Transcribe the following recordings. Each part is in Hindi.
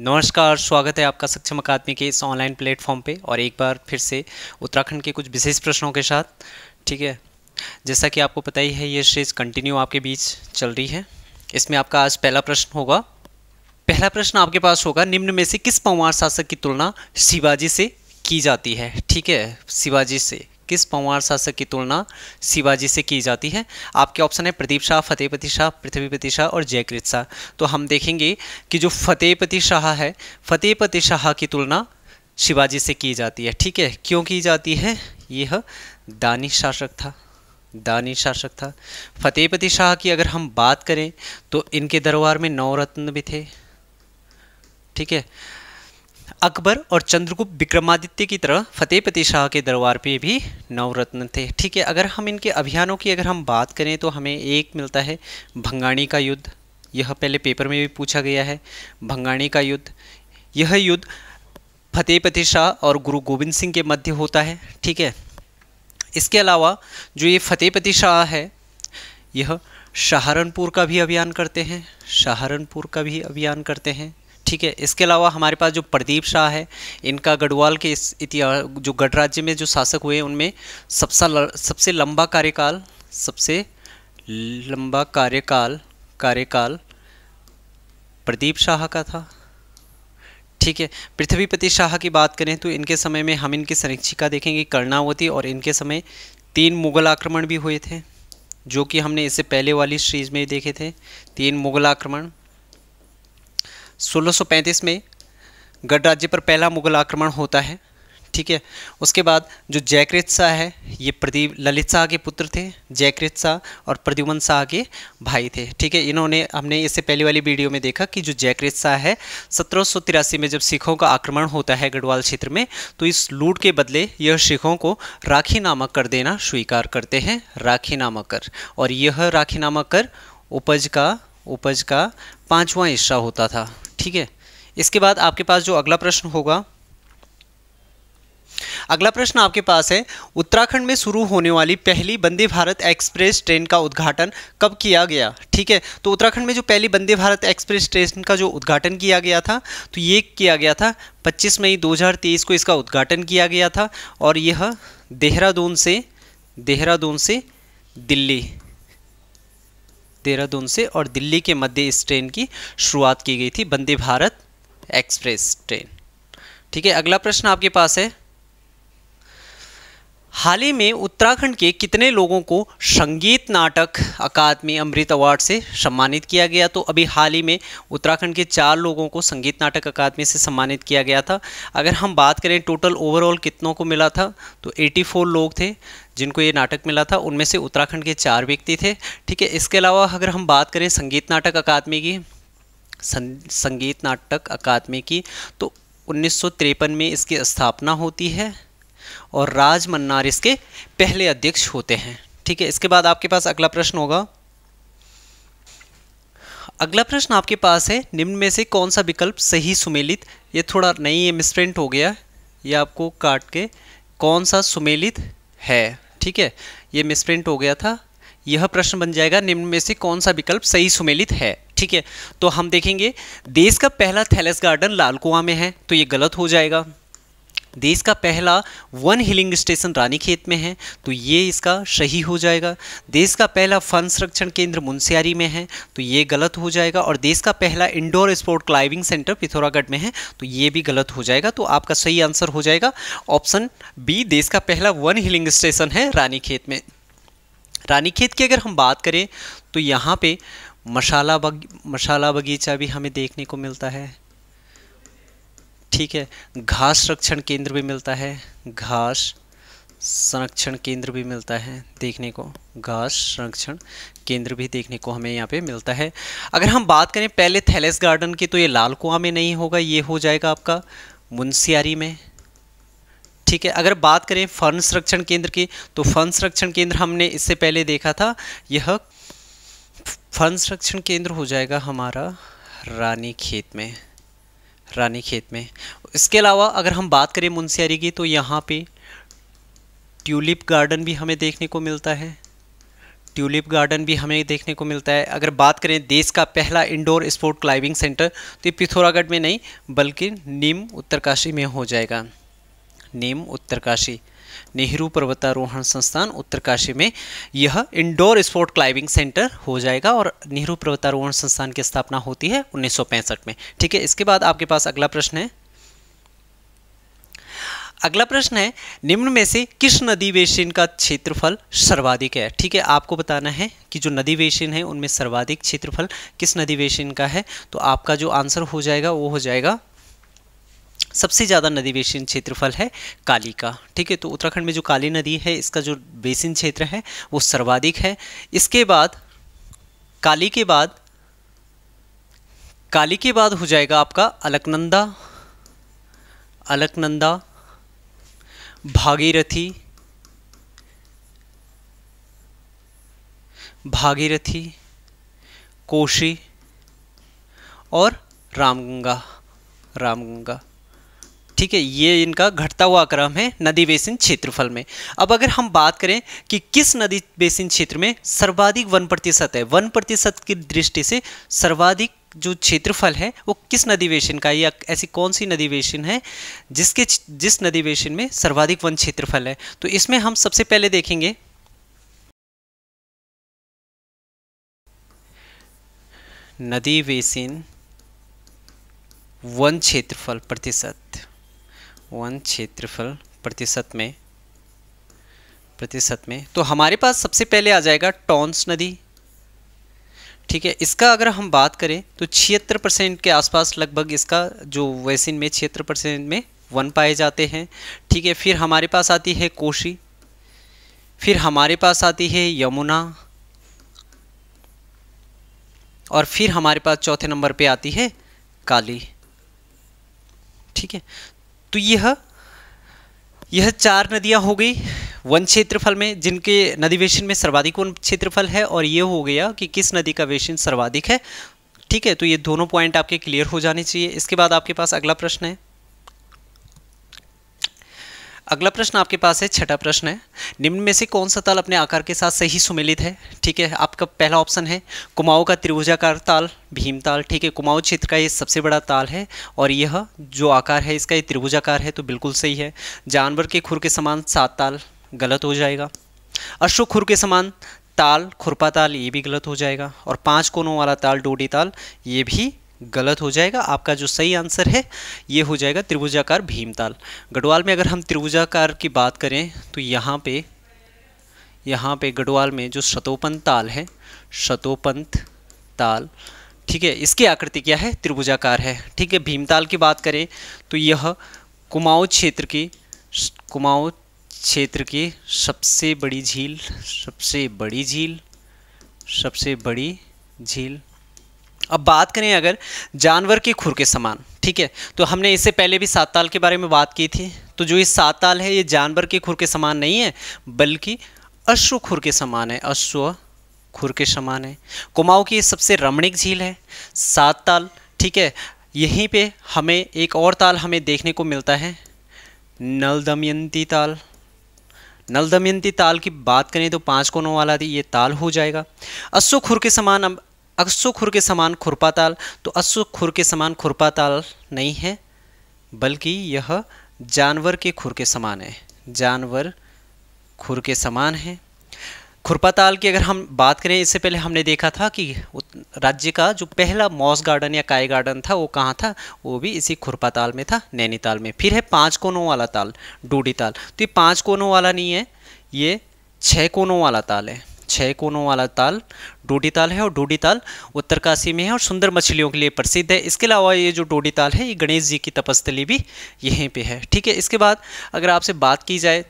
नमस्कार स्वागत है आपका सक्षम अकादमी के इस ऑनलाइन प्लेटफॉर्म पे और एक बार फिर से उत्तराखंड के कुछ विशेष प्रश्नों के साथ ठीक है जैसा कि आपको पता ही है ये सीरीज कंटिन्यू आपके बीच चल रही है इसमें आपका आज पहला प्रश्न होगा पहला प्रश्न आपके पास होगा निम्न में से किस पंवार शासक की तुलना शिवाजी से की जाती है ठीक है शिवाजी से किस पंवार शासक की तुलना शिवाजी से की जाती है आपके ऑप्शन है प्रदीप शाह फतेहपति शाह पृथ्वीपति शाह और जयकृत शाह तो हम देखेंगे कि जो फतेहपति शाह है फतेहपति शाह की तुलना शिवाजी से की जाती है ठीक है क्यों की जाती है यह दानी शासक था दानी शासक था फतेहपति शाह की अगर हम बात करें तो इनके दरबार में नौ रत्न भी थे ठीक है अकबर और चंद्रगुप्त विक्रमादित्य की तरह फतेहपति शाह के दरबार पे भी नवरत्न थे ठीक है अगर हम इनके अभियानों की अगर हम बात करें तो हमें एक मिलता है भंगाणी का युद्ध यह पहले पेपर में भी पूछा गया है भंगाणी का युद्ध यह युद्ध फतेहपति शाह और गुरु गोविंद सिंह के मध्य होता है ठीक है इसके अलावा जो ये फतेहपति शाह है यह सहारनपुर का भी अभियान करते हैं सहारनपुर का भी अभियान करते हैं ठीक है इसके अलावा हमारे पास जो प्रदीप शाह है इनका गढ़वाल के इस इतिहास जो गढ़राज्य में जो शासक हुए उनमें सबसे सबसे लंबा कार्यकाल सबसे लंबा कार्यकाल कार्यकाल प्रदीप शाह का था ठीक है पृथ्वीपति शाह की बात करें तो इनके समय में हम इनकी संरक्षिका देखेंगे कर्णावती और इनके समय तीन मुगल आक्रमण भी हुए थे जो कि हमने इससे पहले वाली सीरीज में देखे थे तीन मुगल आक्रमण 1635 में गणराज्य पर पहला मुगल आक्रमण होता है ठीक है उसके बाद जो जयकृत शाह है ये प्रदीप ललित शाह के पुत्र थे जयकृत शाह और प्रद्युमन शाह के भाई थे ठीक है इन्होंने हमने इससे पहले वाली वीडियो में देखा कि जो जयकृत शाह है सत्रह में जब सिखों का आक्रमण होता है गढ़वाल क्षेत्र में तो इस लूट के बदले यह सिखों को राखी नामक कर देना स्वीकार करते हैं राखी नामक कर और यह राखी नामक कर उपज का उपज का पाँचवा हिस्सा होता था ठीक है इसके बाद आपके पास जो अगला प्रश्न होगा अगला प्रश्न आपके पास है उत्तराखंड में शुरू होने वाली पहली वंदे भारत एक्सप्रेस ट्रेन का उद्घाटन कब किया गया ठीक है तो उत्तराखंड में जो पहली वंदे भारत एक्सप्रेस ट्रेन का जो उद्घाटन किया गया था तो ये किया गया था 25 मई 2023 को इसका उद्घाटन किया गया था और यह देहरादून से देहरादून से दिल्ली देहरादून से और दिल्ली के मध्य इस ट्रेन की शुरुआत की गई थी वंदे भारत एक्सप्रेस ट्रेन ठीक है अगला प्रश्न आपके पास है हाल ही में उत्तराखंड के कितने लोगों को संगीत नाटक अकादमी अमृत अवार्ड से सम्मानित किया गया तो अभी हाल ही में उत्तराखंड के चार लोगों को संगीत नाटक अकादमी से सम्मानित किया गया था अगर हम बात करें टोटल ओवरऑल कितनों को मिला था तो 84 लोग थे जिनको ये नाटक मिला था उनमें से उत्तराखंड के चार व्यक्ति थे ठीक है इसके अलावा अगर हम बात करें संगीत नाटक अकादमी की संगीत नाटक अकादमी की तो उन्नीस में इसकी स्थापना होती है और राज मन्नार इसके पहले अध्यक्ष होते हैं ठीक है इसके बाद आपके पास अगला प्रश्न होगा अगला प्रश्न आपके पास है निम्न में से कौन सा विकल्प सही सुमेलित ये थोड़ा नहीं ये मिसप्रिंट हो गया ये आपको काट के कौन सा सुमेलित है ठीक है ये मिसप्रिंट हो गया था यह प्रश्न बन जाएगा निम्न में से कौन सा विकल्प सही सुमेलित है ठीक है तो हम देखेंगे देश का पहला थैलेस गार्डन लालकुआ में है तो ये गलत हो जाएगा देश का पहला वन हिलिंग स्टेशन रानीखेत में है तो ये इसका सही हो जाएगा देश का पहला फन संरक्षण केंद्र मुंसियारी में है तो ये गलत हो जाएगा और देश का पहला indoor sport climbing centre Pithoragarh में है तो ये भी गलत हो जाएगा तो आपका सही आंसर हो जाएगा ऑप्शन बी देश का पहला वन हिलिंग स्टेशन है रानीखेत में रानीखेत की अगर हम बात करें तो यहाँ पे मशाला बग मशाला बगीचा भी हमें देखने को मिलता है ठीक है घास संरक्षण केंद्र भी मिलता है घास संरक्षण केंद्र भी मिलता है देखने को घास संरक्षण केंद्र भी देखने को हमें यहाँ पे मिलता है अगर हम बात करें पहले थैलेस गार्डन की तो ये लाल कुआ में नहीं होगा ये हो जाएगा आपका मुंसियारी में ठीक है अगर बात करें फन संरक्षण केंद्र की तो फन संरक्षण केंद्र हमने इससे पहले देखा था यह फन संरक्षण केंद्र हो जाएगा हमारा रानी खेत में रानी खेत में इसके अलावा अगर हम बात करें मुंसियारी की तो यहाँ पे ट्यूलिप गार्डन भी हमें देखने को मिलता है ट्यूलिप गार्डन भी हमें देखने को मिलता है अगर बात करें देश का पहला इंडोर स्पोर्ट क्लाइंबिंग सेंटर तो ये पिथौरागढ़ में नहीं बल्कि नीम उत्तरकाशी में हो जाएगा नीम उत्तरकाशी नेहरू पर्वतारोहण संस्थान उत्तरकाशी में यह इंडोर स्पोर्ट क्लाइंबिंग सेंटर हो जाएगा और नेहरू पर्वतारोहण संस्थान की स्थापना होती है उन्नीस में ठीक है इसके बाद आपके पास अगला प्रश्न है अगला प्रश्न है निम्न में से किस नदी बेसिन का क्षेत्रफल सर्वाधिक है ठीक है आपको बताना है कि जो नदी बेसिन है उनमें सर्वाधिक क्षेत्रफल किस नदी बेसिन का है तो आपका जो आंसर हो जाएगा वो हो जाएगा सबसे ज़्यादा नदी बेसिन क्षेत्रफल है काली का ठीक है तो उत्तराखंड में जो काली नदी है इसका जो बेसिन क्षेत्र है वो सर्वाधिक है इसके बाद काली के बाद काली के बाद हो जाएगा आपका अलकनंदा अलकनंदा भागीरथी भागीरथी कोशी और रामगंगा रामगंगा ठीक है ये इनका घटता हुआ क्रम है नदी बेसिन क्षेत्रफल में अब अगर हम बात करें कि किस नदी बेसिन क्षेत्र में सर्वाधिक वन प्रतिशत है वन प्रतिशत की दृष्टि से सर्वाधिक जो क्षेत्रफल है वो किस नदी बेसिन का या ऐसी कौन सी नदी बेसिन है जिसके जिस नदी बेसिन में सर्वाधिक वन क्षेत्रफल है तो इसमें हम सबसे पहले देखेंगे नदी बेसिन वन क्षेत्रफल प्रतिशत वन क्षेत्रफल प्रतिशत में प्रतिशत में तो हमारे पास सबसे पहले आ जाएगा टॉन्स नदी ठीक है इसका अगर हम बात करें तो छिहत्तर परसेंट के आसपास लगभग इसका जो वैसिन में छिहत्तर परसेंट में वन पाए जाते हैं ठीक है फिर हमारे पास आती है कोशी फिर हमारे पास आती है यमुना और फिर हमारे पास चौथे नंबर पे आती है काली ठीक है तो यह यह चार नदियां हो गई वन क्षेत्रफल में जिनके नदी वेशन में सर्वाधिक वन क्षेत्रफल है और ये हो गया कि किस नदी का वेशन सर्वाधिक है ठीक है तो ये दोनों पॉइंट आपके क्लियर हो जाने चाहिए इसके बाद आपके पास अगला प्रश्न है अगला प्रश्न आपके पास है छठा प्रश्न है निम्न में से कौन सा ताल अपने आकार के साथ सही सुमेलित है ठीक है आपका पहला ऑप्शन है कुमाऊँ का त्रिभुजाकार ताल भीम ताल ठीक है कुमाऊँ क्षेत्र का ये सबसे बड़ा ताल है और यह जो आकार है इसका ये त्रिभुजाकार है तो बिल्कुल सही है जानवर के खुर के समान सात ताल गलत हो जाएगा अशोक खुर के समान ताल खुरपा ताल ये भी गलत हो जाएगा और पाँच कोनों वाला ताल डोडी ताल ये भी गलत हो जाएगा आपका जो सही आंसर है ये हो जाएगा त्रिभुजाकार भीमताल गढ़वाल में अगर हम त्रिभुजाकार की बात करें तो यहाँ पे यहाँ पे गढ़वाल में जो शतोपंत ताल है शतोपंत ताल ठीक है इसकी आकृति क्या है त्रिभुजाकार है ठीक है भीमताल की बात करें तो यह कुमाऊँ क्षेत्र की कुमाऊँ क्षेत्र की सबसे बड़ी झील सबसे बड़ी झील सबसे बड़ी झील अब बात करें अगर जानवर के खुर के समान ठीक है तो हमने इससे पहले भी सात ताल के बारे में बात की थी तो जो ये सात ताल है ये जानवर के खुर के समान नहीं है बल्कि अश्व खुर के समान है अश्व खुर के समान है कुमाऊँ की सबसे रमणीक झील है सात ताल ठीक है यहीं पे हमें एक और ताल हमें देखने को मिलता है नल दमयंती ताल नल दमयंती ताल की बात करें तो पाँच कोनों वाला थी ये ताल हो जाएगा अश्व खुर के समान अब अस्सु खुर के समान खुरपा ताल तो अस्सु खुर के समान खुरपा ताल नहीं है बल्कि यह जानवर के खुर के समान है जानवर खुर के समान है खुरपा ताल की अगर हम बात करें इससे पहले हमने देखा था कि राज्य का जो पहला मॉस गार्डन या काय गार्डन था वो कहाँ था वो भी इसी खुरपा ताल में था नैनीताल में फिर है पाँच कोनों वाला ताल डूडी ताल तो ये पाँच कोनों वाला नहीं है ये छः कोनों वाला ताल है छः कोनों वाला ताल डोडी ताल है और डोडी ताल उत्तरकाशी में है और सुंदर मछलियों के लिए प्रसिद्ध है इसके अलावा ये जो डोडी ताल है ये गणेश जी की तपस्थली भी यहीं पे है ठीक है इसके बाद अगर आपसे बात की जाए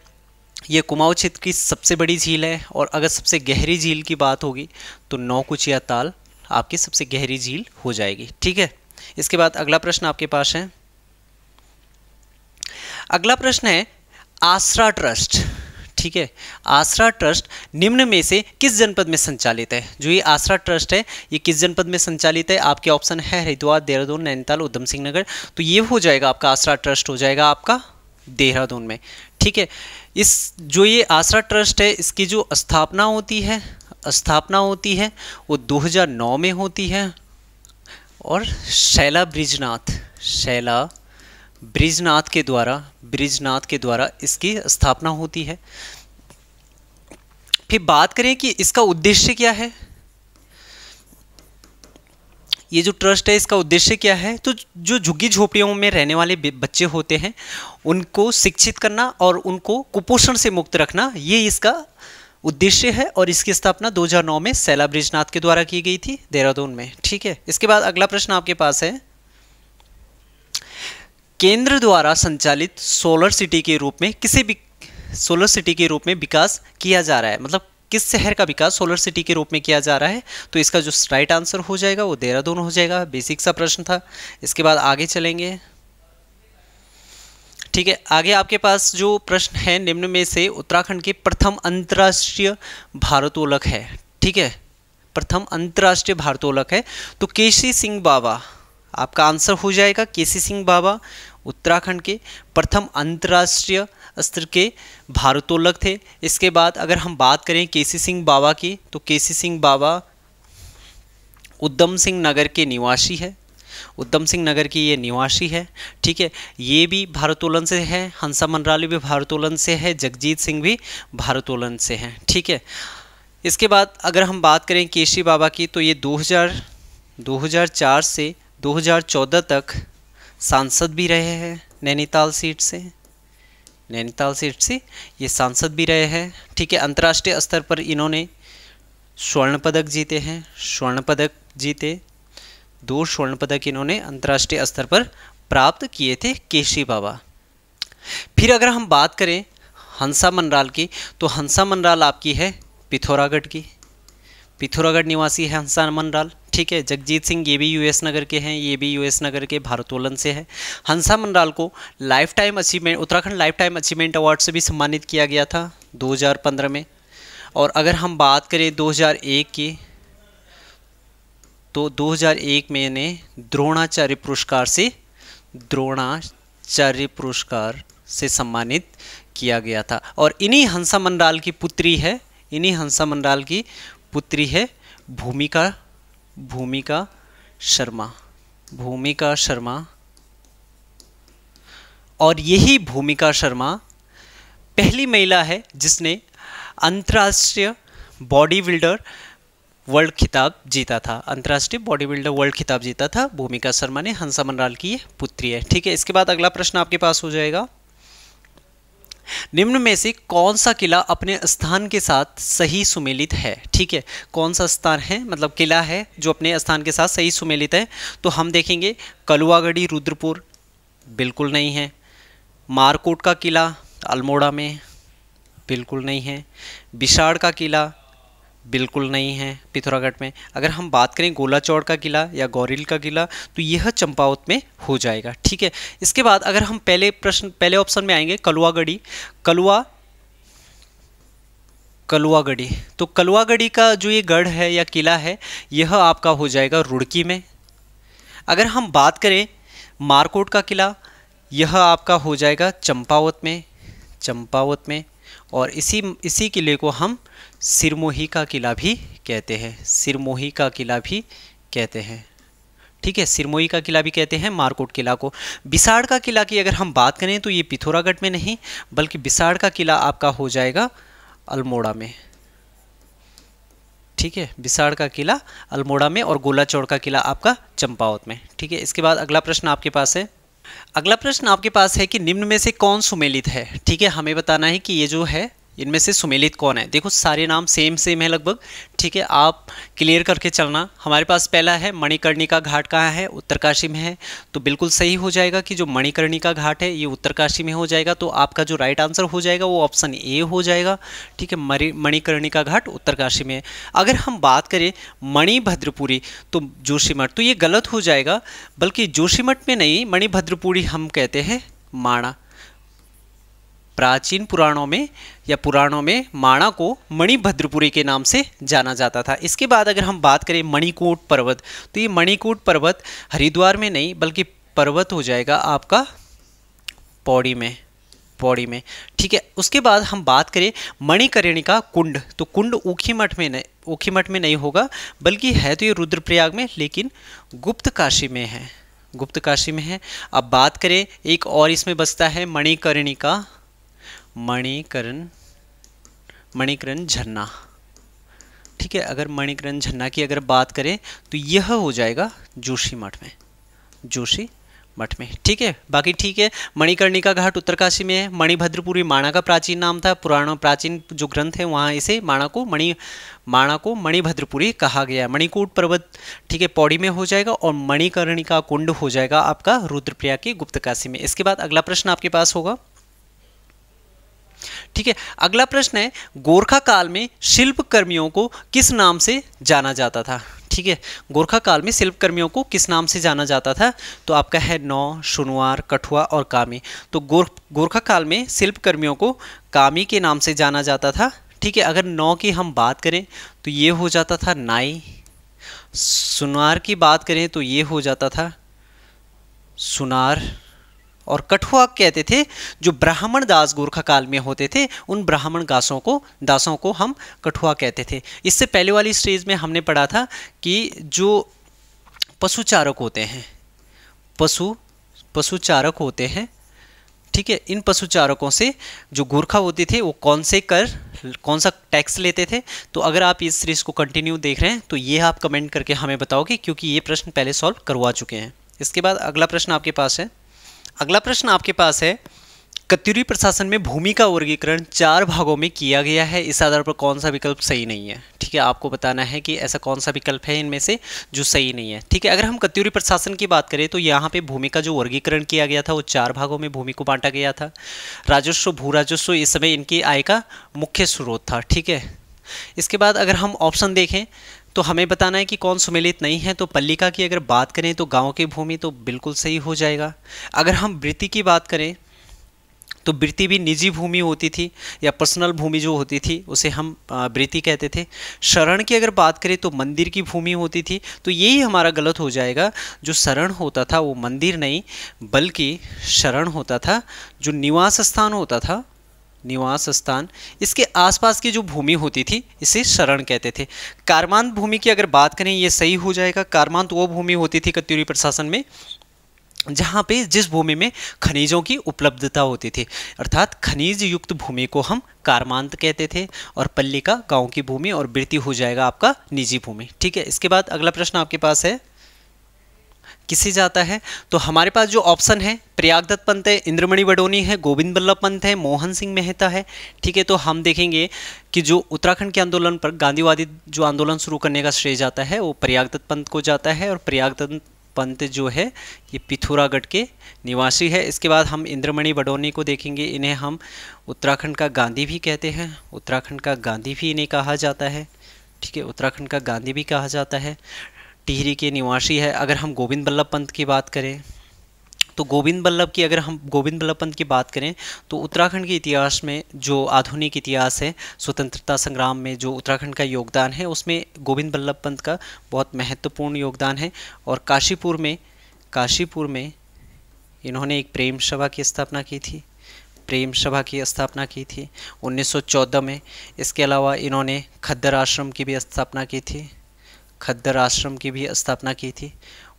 ये कुमाऊ क्षेत्र की सबसे बड़ी झील है और अगर सबसे गहरी झील की बात होगी तो नौकुचिया ताल आपकी सबसे गहरी झील हो जाएगी ठीक है इसके बाद अगला प्रश्न आपके पास है अगला प्रश्न है आसरा ट्रस्ट ठीक है आसरा ट्रस्ट निम्न में से किस जनपद में संचालित है जो ये आसरा ट्रस्ट है ये किस जनपद में संचालित है आपके ऑप्शन है हरिद्वार देहरादून नैनीताल उधम सिंह नगर तो ये हो जाएगा आपका आसरा ट्रस्ट हो जाएगा आपका देहरादून में ठीक है इस जो ये आसरा ट्रस्ट है इसकी जो स्थापना होती है स्थापना होती है वो 2009 में होती है और शैला ब्रिजनाथ शैला ब्रिजनाथ के द्वारा ब्रिजनाथ के द्वारा इसकी स्थापना होती है फिर बात करें कि इसका उद्देश्य क्या है ये जो ट्रस्ट है इसका उद्देश्य क्या है तो जो झुग्गी झोपड़ियों में रहने वाले बच्चे होते हैं उनको शिक्षित करना और उनको कुपोषण से मुक्त रखना ये इसका उद्देश्य है और इसकी स्थापना 2009 में सैला ब्रिजनाथ के द्वारा की गई थी देहरादून में ठीक है इसके बाद अगला प्रश्न आपके पास है केंद्र द्वारा संचालित सोलर सिटी के रूप में किसी भी सोलर सिटी के रूप में विकास किया जा रहा है मतलब किस शहर का विकास सोलर सिटी के रूप में किया जा रहा है तो इसका जो राइट आंसर हो जाएगा वो देहरादून हो जाएगा बेसिक सा प्रश्न था इसके बाद आगे चलेंगे ठीक है आगे आपके पास जो प्रश्न है निम्न में से उत्तराखंड के प्रथम अंतर्राष्ट्रीय भारतोलक है ठीक है प्रथम अंतर्राष्ट्रीय भारतोलक है तो केसी सिंह बाबा आपका आंसर हो जाएगा केसी सिंह बाबा उत्तराखंड के प्रथम अंतर्राष्ट्रीय स्तर के भारोत्तोलक थे इसके बाद अगर हम बात करें केसी सिंह बाबा की तो केसी सिंह बाबा उद्धम सिंह नगर के निवासी है उद्धम सिंह नगर की ये निवासी है ठीक है ये भी भारतोलन से है हंसा मनराली भी भारतोलन से है जगजीत सिंह भी भारतोलन से हैं ठीक है इसके बाद अगर हम बात करें केसी बाबा की तो ये 2000 2004 से 2014 तक सांसद भी रहे हैं नैनीताल सीट से नैनीताल सीट से ये सांसद भी रहे हैं ठीक है अंतर्राष्ट्रीय स्तर पर इन्होंने स्वर्ण पदक जीते हैं स्वर्ण पदक जीते दो स्वर्ण पदक इन्होंने अंतर्राष्ट्रीय स्तर पर प्राप्त किए थे केशी बाबा फिर अगर हम बात करें हंसा मनराल की तो हंसा मनराल आपकी है पिथौरागढ़ की पिथौरागढ़ निवासी है हंसा मनराल ठीक है जगजीत सिंह ये भी यूएस नगर के हैं ये भी यूएस नगर के भारतोलन से है हंसा मंडाल को lifetime achievement Uttarakhand lifetime achievement award से भी सम्मानित किया गया था 2015 में और अगर हम बात करें 2001 की तो 2001 में इन्हें द्रोणाचार्य पुरस्कार से द्रोणाचार्य पुरस्कार से सम्मानित किया गया था और इन्हीं हंसा मंडाल की पुत्री है इन्हीं हंसा मंडाल की पुत्री है भूमिका भूमिका शर्मा भूमिका शर्मा और यही भूमिका शर्मा पहली महिला है जिसने अंतर्राष्ट्रीय बॉडी बिल्डर वर्ल्ड खिताब जीता था अंतर्राष्ट्रीय बॉडी बिल्डर वर्ल्ड खिताब जीता था भूमिका शर्मा ने हंसा मनराल की पुत्री है ठीक है इसके बाद अगला प्रश्न आपके पास हो जाएगा निम्न में से कौन सा किला अपने स्थान के साथ सही सुमेलित है ठीक है कौन सा स्थान है मतलब किला है जो अपने स्थान के साथ सही सुमेलित है तो हम देखेंगे कलुआगढ़ी रुद्रपुर बिल्कुल नहीं है मारकोट का किला अल्मोड़ा में बिल्कुल नहीं है बिशाड़ का किला बिल्कुल नहीं है पिथौरागढ़ में अगर हम बात करें गोला चौड़ का किला या गौरिल का किला तो यह चंपावत में हो जाएगा ठीक है इसके बाद अगर हम पहले प्रश्न पहले ऑप्शन में आएंगे कलुआगढ़ी कलुआ कलुआगढ़ी तो कलुआगढ़ी का जो ये गढ़ है या किला है यह आपका हो जाएगा रुड़की में अगर हम बात करें मारकोट का किला यह आपका हो जाएगा चंपावत में चंपावत में और इसी इसी किले को हम सिरमोही का किला भी कहते हैं सिरमोही का किला भी कहते हैं ठीक है सिरमोही का किला भी कहते हैं मारकोट किला को बिसाड़ का किला की अगर हम बात करें तो ये पिथौरागढ़ में नहीं बल्कि बिसाड़ का किला आपका हो जाएगा अल्मोड़ा में ठीक है बिसाड़ का किला अल्मोड़ा में और गोला चौड़ का किला आपका चंपावत में ठीक है इसके बाद अगला प्रश्न आपके पास है अगला प्रश्न आपके पास है कि निम्न में से कौन सुमेलित है ठीक है हमें बताना है कि ये जो है इनमें से सुमेलित कौन है देखो सारे नाम सेम सेम है लगभग ठीक है आप क्लियर करके चलना हमारे पास पहला है मणिकर्णिका घाट कहाँ है उत्तरकाशी में है तो बिल्कुल सही हो जाएगा कि जो मणिकर्णिका घाट है ये उत्तरकाशी में हो जाएगा तो आपका जो राइट आंसर हो जाएगा वो ऑप्शन ए हो जाएगा ठीक है मणिकर्णिका घाट उत्तरकाशी में है अगर हम बात करें मणिभद्रपुरी तो जोशीमठ तो ये गलत हो जाएगा बल्कि जोशीमठ में नहीं मणिभद्रपुरी हम कहते हैं माणा प्राचीन पुराणों में या पुराणों में माणा को मणिभद्रपुरी के नाम से जाना जाता था इसके बाद अगर हम बात करें मणिकूट पर्वत तो ये मणिकूट पर्वत हरिद्वार में नहीं बल्कि पर्वत हो जाएगा आपका पौड़ी में पौड़ी में ठीक है उसके बाद हम बात करें मणिकर्णिका कुंड तो कुंड ऊखीमठ में नहीं ऊखीमठ में नहीं होगा बल्कि है तो ये रुद्रप्रयाग में लेकिन गुप्त काशी में है गुप्त काशी में है अब बात करें एक और इसमें बसता है मणिकर्णिका मणिकरण मणिकरण झरना ठीक है अगर मणिकरण झरना की अगर बात करें तो यह हो जाएगा जोशी मठ में जोशी मठ में ठीक है बाकी ठीक है मणिकर्णिका घाट उत्तरकाशी में है मणिभद्रपुरी माणा का प्राचीन नाम था पुराना प्राचीन जो ग्रंथ है वहाँ इसे माणा को मणि माणा को मणिभद्रपुरी कहा गया है मणिकूट पर्वत ठीक है पौड़ी में हो जाएगा और मणिकर्णिका कुंड हो जाएगा आपका रुद्रप्रिया की गुप्तकाशी में इसके बाद अगला प्रश्न आपके पास होगा ठीक है अगला प्रश्न है गोरखा काल में शिल्प कर्मियों को किस नाम से जाना जाता था ठीक है गोरखा काल में शिल्पकर्मियों को किस नाम से जाना जाता था तो आपका है नौ सुनवार कठुआ और कामी तो गोर गोरखा काल में शिल्पकर्मियों को कामी के नाम से जाना जाता था ठीक है अगर नौ की हम बात करें तो ये हो जाता था नाई सुनार की बात करें तो ये हो जाता था सुनार और कठुआ कहते थे जो ब्राह्मण दास गोरखा काल में होते थे उन ब्राह्मण दासों को दासों को हम कठुआ कहते थे इससे पहले वाली स्टेज में हमने पढ़ा था कि जो पशुचारक होते हैं पशु पशुचारक होते हैं ठीक है इन पशुचारकों से जो गोरखा होते थे वो कौन से कर कौन सा टैक्स लेते थे तो अगर आप इस सीरीज़ को कंटिन्यू देख रहे हैं तो ये आप कमेंट करके हमें बताओगे क्योंकि ये प्रश्न पहले सॉल्व करवा चुके हैं इसके बाद अगला प्रश्न आपके पास है अगला प्रश्न आपके पास है कत्यूरी प्रशासन में भूमि का वर्गीकरण चार भागों में किया गया है इस आधार पर कौन सा विकल्प सही नहीं है ठीक है आपको बताना है कि ऐसा कौन सा विकल्प है इनमें से जो सही नहीं है ठीक है अगर हम कत्यूरी प्रशासन की बात करें तो यहाँ पे भूमि का जो वर्गीकरण किया गया था वो चार भागों में भूमि को बांटा गया था राजस्व भू राजस्व इस समय इनकी आय का मुख्य स्रोत था ठीक है इसके बाद अगर हम ऑप्शन देखें तो हमें बताना है कि कौन सुमेलित नहीं है तो पल्लिका की अगर बात करें तो गांव की भूमि तो बिल्कुल सही हो जाएगा अगर हम वृत्ति की बात करें तो वृत्ति भी निजी भूमि होती थी या पर्सनल भूमि जो होती थी उसे हम वृत्ति कहते थे शरण की अगर बात करें तो मंदिर की भूमि होती थी तो यही हमारा गलत हो जाएगा जो शरण होता था वो मंदिर नहीं बल्कि शरण होता था जो निवास स्थान होता था निवास स्थान इसके आसपास की जो भूमि होती थी इसे शरण कहते थे कारमांत भूमि की अगर बात करें ये सही हो जाएगा कारमांत वो भूमि होती थी कत्यूरी प्रशासन में जहाँ पे जिस भूमि में खनिजों की उपलब्धता होती थी अर्थात खनिज युक्त भूमि को हम कारमांत कहते थे और पल्ली का गांव की भूमि और वृत्ति हो जाएगा आपका निजी भूमि ठीक है इसके बाद अगला प्रश्न आपके पास है किसे जाता है तो हमारे पास जो ऑप्शन है प्रयागदत्त पंत है इंद्रमणि बडोनी है गोविंद बल्लभ पंत है मोहन सिंह मेहता है ठीक है तो हम देखेंगे कि जो उत्तराखंड के आंदोलन पर गांधीवादी जो आंदोलन शुरू करने का श्रेय जाता है वो प्रयागदत्त पंत को जाता है और प्रयागदत्त पंत जो है ये पिथौरागढ़ के निवासी है इसके बाद हम इंद्रमणि बडोनी को देखेंगे इन्हें हम उत्तराखंड का गांधी भी कहते हैं उत्तराखंड का गांधी भी इन्हें कहा जाता है ठीक है उत्तराखंड का गांधी भी कहा जाता है टिहरी के निवासी है अगर हम गोविंद बल्लभ पंत की बात करें तो गोविंद बल्लभ की अगर हम गोविंद बल्लभ पंत की बात करें तो उत्तराखंड के इतिहास में जो आधुनिक इतिहास है स्वतंत्रता संग्राम में जो उत्तराखंड का योगदान है उसमें गोविंद बल्लभ पंत का बहुत महत्वपूर्ण योगदान है और काशीपुर में काशीपुर में इन्होंने एक प्रेम सभा की स्थापना की थी प्रेम सभा की स्थापना की थी 1914 में इसके अलावा इन्होंने खद्दर आश्रम की भी स्थापना की थी खद्दर आश्रम की भी स्थापना की थी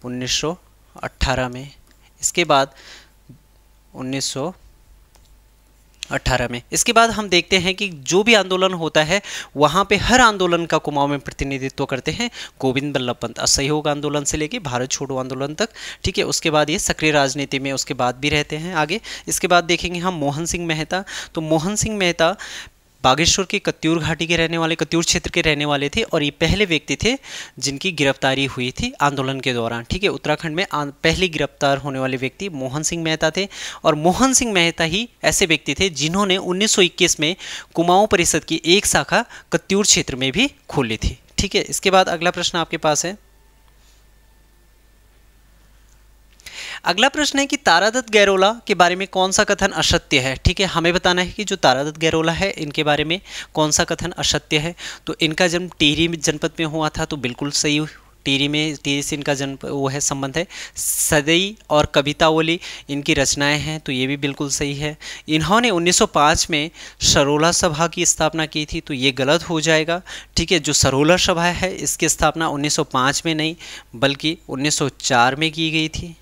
1918 में इसके बाद 1918 में इसके बाद हम देखते हैं कि जो भी आंदोलन होता है वहाँ पे हर आंदोलन का कुमाऊं में प्रतिनिधित्व करते हैं गोविंद बल्लभ पंत असहयोग आंदोलन से लेके भारत छोड़ो आंदोलन तक ठीक है उसके बाद ये सक्रिय राजनीति में उसके बाद भी रहते हैं आगे इसके बाद देखेंगे हम मोहन सिंह मेहता तो मोहन सिंह मेहता बागेश्वर के कत्यूर घाटी के रहने वाले कत्यूर क्षेत्र के रहने वाले थे और ये पहले व्यक्ति थे जिनकी गिरफ्तारी हुई थी आंदोलन के दौरान ठीक है उत्तराखंड में पहले गिरफ्तार होने वाले व्यक्ति मोहन सिंह मेहता थे और मोहन सिंह मेहता ही ऐसे व्यक्ति थे जिन्होंने 1921 में कुमाऊं परिषद की एक शाखा कत्यूर क्षेत्र में भी खोली थी ठीक है इसके बाद अगला प्रश्न आपके पास है अगला प्रश्न है कि तारादत्त गैरोला के बारे में कौन सा कथन असत्य है ठीक है हमें बताना है कि जो तारादत्त गैरोला है इनके बारे में कौन सा कथन असत्य है तो इनका जन्म टिहरी जनपद में हुआ था तो बिल्कुल सही टिहरी में टिहरी से इनका जन्म वो है संबंध है सदई और कवितावली इनकी रचनाएं हैं तो ये भी बिल्कुल सही है इन्होंने 1905 में सरोला सभा की स्थापना की थी तो ये गलत हो जाएगा ठीक है जो सरोला सभा है इसकी स्थापना 1905 में नहीं बल्कि 1904 में की गई थी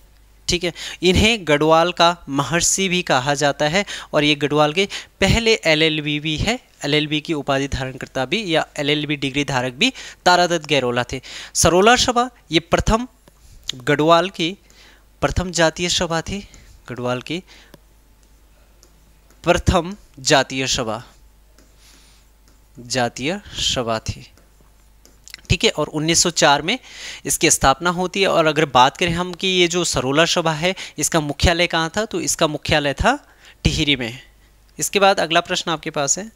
ठीक है इन्हें गढ़वाल का महर्षि भी कहा जाता है और ये गढ़वाल के पहले एलएलबी भी है एलएलबी की उपाधि धारणकर्ता भी या एलएलबी डिग्री धारक भी तारादत्त गैरोला थे सरोला सभा ये प्रथम गढ़वाल की प्रथम जातीय सभा थी गढ़वाल की प्रथम जातीय सभा जातीय सभा थी ठीक है और 1904 में इसकी स्थापना होती है और अगर बात करें हम कि ये जो सरोला सभा है इसका मुख्यालय कहाँ था तो इसका मुख्यालय था टिहरी में इसके बाद अगला प्रश्न आपके पास है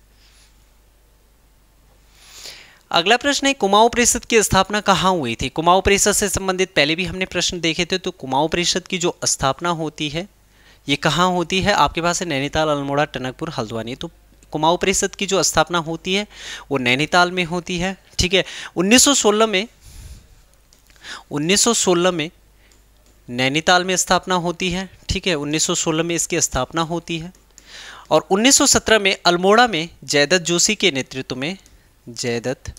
अगला प्रश्न है कुमाऊं परिषद की स्थापना कहाँ हुई थी कुमाऊं परिषद से संबंधित पहले भी हमने प्रश्न देखे थे तो कुमाऊं परिषद की जो स्थापना होती है ये कहाँ होती है आपके पास है नैनीताल अल्मोड़ा टनकपुर हल्द्वानी तो कुमाऊ परिषद की जो स्थापना होती है वो नैनीताल में होती है ठीक है 1916 में 1916 में नैनीताल में स्थापना होती है ठीक है 1916 में इसकी स्थापना होती है और 1917 में अल्मोड़ा में जयदत्त जोशी के नेतृत्व में जयदत्त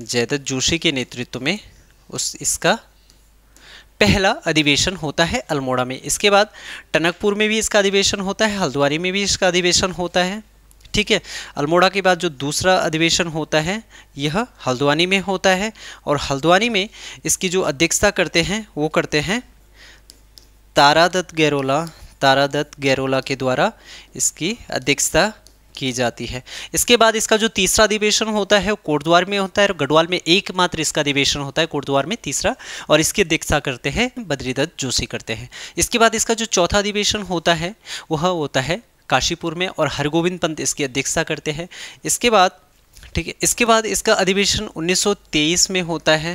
जयदत्त जोशी के नेतृत्व में उस इसका पहला अधिवेशन होता है अल्मोड़ा में इसके बाद टनकपुर में भी इसका अधिवेशन होता है हल्द्वानी में भी इसका अधिवेशन होता है ठीक है अल्मोड़ा के बाद जो दूसरा अधिवेशन होता है यह हल्द्वानी में होता है और हल्द्वानी में इसकी जो अध्यक्षता करते हैं वो करते हैं तारादत्त गैरोला तारादत्त गैरोला के द्वारा इसकी अध्यक्षता की जाती है इसके बाद इसका जो तीसरा अधिवेशन होता है वो कोटद्वार में होता है और गढ़वाल में एकमात्र इसका अधिवेशन होता है कोटद्वार में तीसरा और इसकी अध्यक्षता करते हैं बद्रीदत्त जोशी करते हैं इसके बाद इसका जो चौथा अधिवेशन होता है वह होता है काशीपुर में और हरगोविंद पंत इसकी अध्यक्षता करते हैं इसके बाद ठीक है इसके बाद इसका अधिवेशन उन्नीस में होता है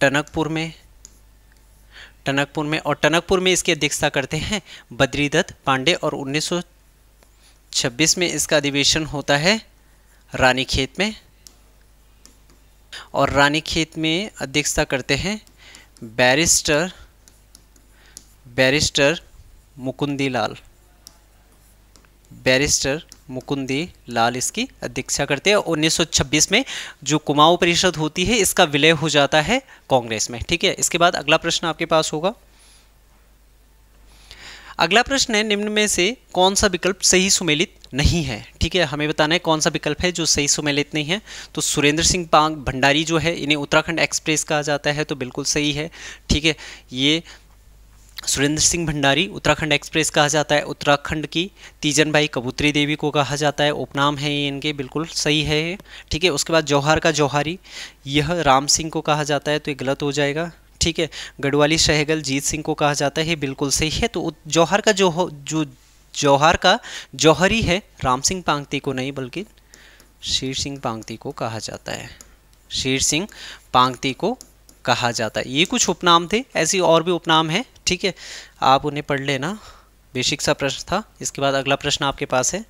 टनकपुर में टनकपुर में और टनकपुर में इसकी अध्यक्षता करते हैं बद्रीदत्त पांडे और 1926 में इसका अधिवेशन होता है रानीखेत में और रानीखेत में अध्यक्षता करते हैं barrister barrister Mukundi Lal barrister Mukundi Lal इसकी अध्यक्षता करते हैं 1926 में जो कुमाऊं परिषद होती है इसका विलय हो जाता है कांग्रेस में ठीक है इसके बाद अगला प्रश्न आपके पास होगा अगला प्रश्न है निम्न में से कौन सा विकल्प सही सुमेलित नहीं है ठीक है हमें बताना है कौन सा विकल्प है जो सही सुमेलित नहीं है तो सुरेंद्र सिंह पांग भंडारी जो है इन्हें उत्तराखंड एक्सप्रेस कहा जाता है तो बिल्कुल सही है ठीक है ये सुरेंद्र सिंह भंडारी उत्तराखंड एक्सप्रेस कहा जाता है उत्तराखंड की तीजन भाई कबूतरी देवी को कहा जाता है उपनाम है इनके बिल्कुल सही है ठीक है उसके बाद जौहर का जौहारी यह राम सिंह को कहा जाता है तो ये गलत हो जाएगा ठीक है गढ़वाली शहगल जीत सिंह को कहा जाता है ये बिल्कुल सही है तो जौहर का जो जो जौहर का जौहरी है राम सिंह पांगती को नहीं बल्कि शेर सिंह पांगती को कहा जाता है शेर सिंह पांगती को कहा जाता है ये कुछ उपनाम थे ऐसी और भी उपनाम है ठीक है आप उन्हें पढ़ लेना बेसिक सा प्रश्न था इसके बाद अगला प्रश्न आपके पास है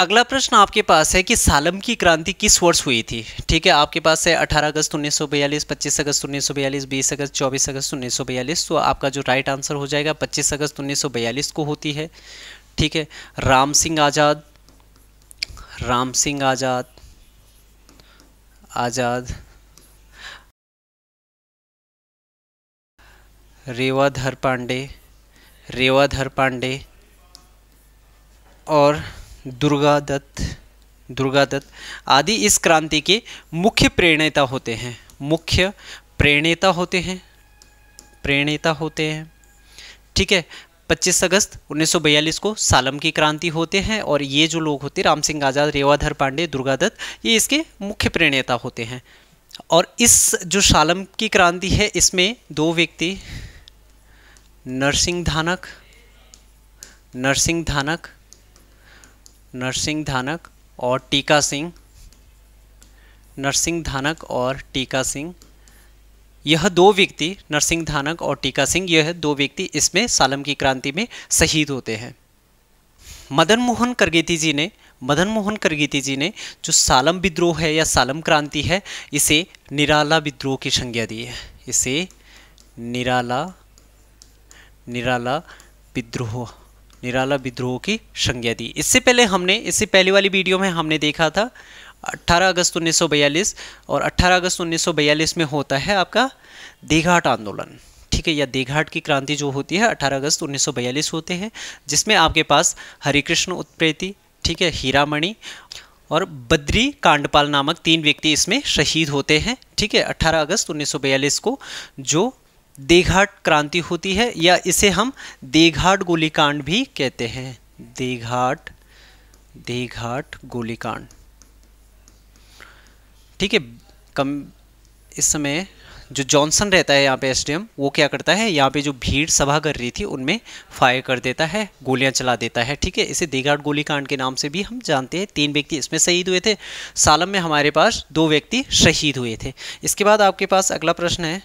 अगला प्रश्न आपके पास है कि सालम की क्रांति किस वर्ष हुई थी ठीक है आपके पास है 18 अगस्त 1942, 25 अगस्त 1942, 20 अगस्त 24 अगस्त 1942 तो आपका जो राइट आंसर हो जाएगा 25 अगस्त 1942 को होती है ठीक है राम सिंह आज़ाद राम सिंह आज़ाद आज़ाद रेवाधर पांडे रेवाधर पांडे और दुर्गा दत्त दुर्गा दत्त आदि इस क्रांति के मुख्य प्रेरणेता होते हैं मुख्य प्रेरणेता होते हैं प्रेरणेता होते हैं ठीक है 25 अगस्त 1942 को सालम की क्रांति होते हैं और ये जो लोग होते राम सिंह आज़ाद रेवाधर पांडे दुर्गा दत्त ये इसके मुख्य प्रेरणेता होते हैं और इस जो सालम की क्रांति है इसमें दो व्यक्ति नरसिंह धानक नरसिंह धानक नरसिंह धानक और टीका सिंह नरसिंह धानक और टीका सिंह यह दो व्यक्ति नरसिंह धानक और टीका सिंह यह दो व्यक्ति इसमें सालम की क्रांति में शहीद होते हैं मदन मोहन करगेती जी ने मदन मोहन करगेती जी ने जो सालम विद्रोह है या सालम क्रांति है इसे निराला विद्रोह की संज्ञा दी है इसे निराला निराला विद्रोह निराला विद्रोह की संज्ञा दी इससे पहले हमने इससे पहले वाली वीडियो में हमने देखा था 18 अगस्त 1942 और 18 अगस्त 1942 में होता है आपका देघाट आंदोलन ठीक है या देघाट की क्रांति जो होती है 18 अगस्त 1942 होते हैं जिसमें आपके पास हरिकृष्ण उत्प्रेति ठीक है हीरामणि और बद्री कांडपाल नामक तीन व्यक्ति इसमें शहीद होते हैं ठीक है 18 अगस्त 1942 को जो देघाट क्रांति होती है या इसे हम देघाट गोलीकांड भी कहते हैं देघाट देघाट गोलीकांड ठीक है कम इस समय जो जॉनसन रहता है यहाँ पे एसडीएम वो क्या करता है यहाँ पे जो भीड़ सभा कर रही थी उनमें फायर कर देता है गोलियां चला देता है ठीक है इसे देघाट गोलीकांड के नाम से भी हम जानते हैं तीन व्यक्ति इसमें शहीद हुए थे सालम में हमारे पास दो व्यक्ति शहीद हुए थे इसके बाद आपके पास अगला प्रश्न है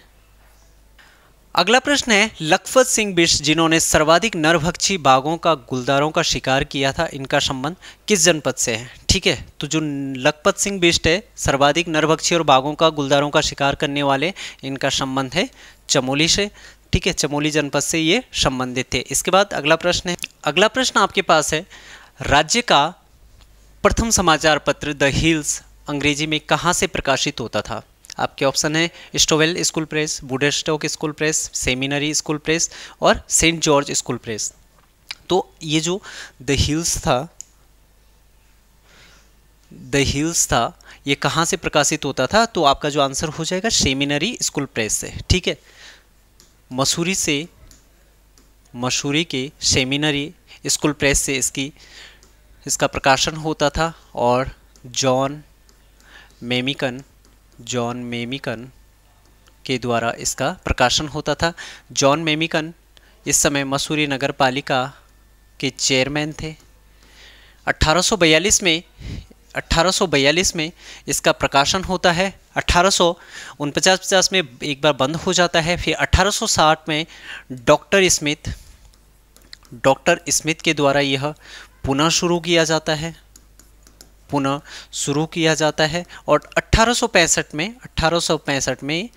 अगला प्रश्न है लखपत सिंह बिश जिन्होंने सर्वाधिक नरभक्षी बाघों का गुलदारों का शिकार किया था इनका संबंध किस जनपद से है ठीक है तो जो लखपत सिंह बिष्ट है सर्वाधिक नरभक्षी और बाघों का गुलदारों का शिकार करने वाले इनका संबंध है चमोली से ठीक है चमोली जनपद से ये संबंधित थे इसके बाद अगला प्रश्न है अगला प्रश्न आपके पास है राज्य का प्रथम समाचार पत्र द हिल्स अंग्रेजी में कहाँ से प्रकाशित होता था आपके ऑप्शन है Stowell school press Woodstock school press seminary school press और सेंट जॉर्ज स्कूल प्रेस तो ये जो द हिल्स था द हिल्स था ये कहाँ से प्रकाशित होता था तो आपका जो आंसर हो जाएगा सेमिनरी स्कूल प्रेस से ठीक है मसूरी से मसूरी के सेमिनरी स्कूल प्रेस से इसकी इसका प्रकाशन होता था और जॉन मेमिकन जॉन मेमिकन के द्वारा इसका प्रकाशन होता था जॉन मेमिकन इस समय मसूरी नगर पालिका के चेयरमैन थे 1842 में 1842 में इसका प्रकाशन होता है अट्ठारह सौ पचास में एक बार बंद हो जाता है फिर 1860 में डॉक्टर स्मिथ डॉक्टर स्मिथ के द्वारा यह पुनः शुरू किया जाता है पुनः शुरू किया जाता है और 1865 में 1865 में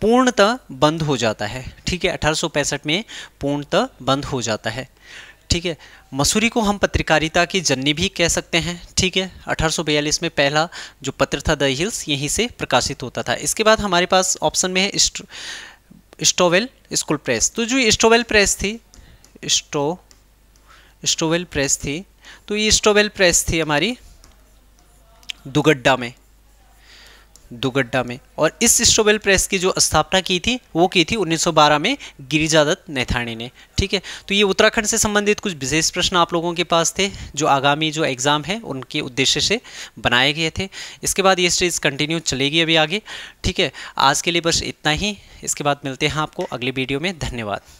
पूर्णतः बंद हो जाता है ठीक है 1865 में पूर्णतः बंद हो जाता है ठीक है मसूरी को हम पत्रकारिता की जननी भी कह सकते हैं ठीक है 1842 में पहला जो पत्र था द हिल्स यहीं से प्रकाशित होता था इसके बाद हमारे पास ऑप्शन में है स्टोवेल स्कूल प्रेस तो जो स्टोवेल प्रेस थी स्टो स्टोवेल प्रेस थी तो ये स्टोवेल प्रेस थी हमारी दुगड्डा में दुगड्डा में और इस स्ट्रोबेल प्रेस की जो स्थापना की थी वो की थी 1912 में गिरिजा दत्त नैथाणी ने ठीक है तो ये उत्तराखंड से संबंधित कुछ विशेष प्रश्न आप लोगों के पास थे जो आगामी जो एग्ज़ाम है उनके उद्देश्य से बनाए गए थे इसके बाद ये स्टेज कंटिन्यू चलेगी अभी आगे ठीक है आज के लिए बस इतना ही इसके बाद मिलते हैं आपको अगले वीडियो में धन्यवाद